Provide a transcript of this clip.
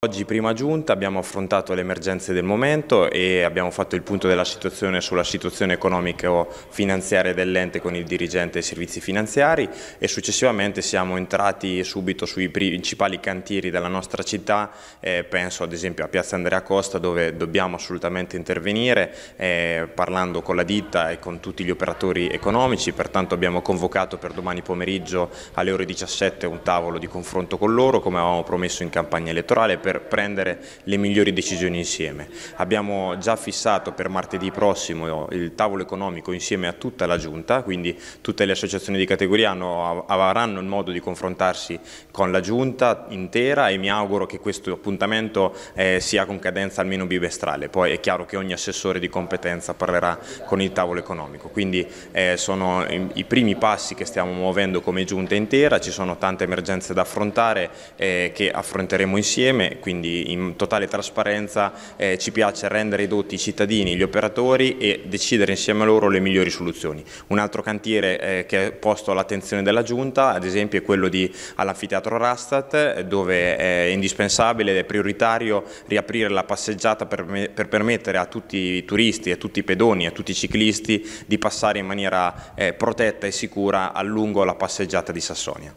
Oggi prima giunta abbiamo affrontato le emergenze del momento e abbiamo fatto il punto della situazione sulla situazione economica economico-finanziaria dell'ente con il dirigente dei servizi finanziari e successivamente siamo entrati subito sui principali cantieri della nostra città, eh, penso ad esempio a Piazza Andrea Costa dove dobbiamo assolutamente intervenire eh, parlando con la ditta e con tutti gli operatori economici, pertanto abbiamo convocato per domani pomeriggio alle ore 17 un tavolo di confronto con loro come avevamo promesso in campagna elettorale per prendere le migliori decisioni insieme. Abbiamo già fissato per martedì prossimo il tavolo economico insieme a tutta la Giunta, quindi tutte le associazioni di categoria hanno, avranno il modo di confrontarsi con la Giunta intera e mi auguro che questo appuntamento eh, sia con cadenza almeno bimestrale. Poi è chiaro che ogni assessore di competenza parlerà con il tavolo economico, quindi eh, sono i primi passi che stiamo muovendo come Giunta intera, ci sono tante emergenze da affrontare eh, che affronteremo insieme quindi in totale trasparenza eh, ci piace rendere edotti i cittadini, gli operatori e decidere insieme a loro le migliori soluzioni. Un altro cantiere eh, che è posto all'attenzione della Giunta ad esempio è quello all'anfiteatro Rastat dove è indispensabile ed è prioritario riaprire la passeggiata per, per, permettere a tutti i turisti, a tutti i pedoni, a tutti i ciclisti di passare in maniera eh, protetta e sicura a lungo la passeggiata di Sassonia.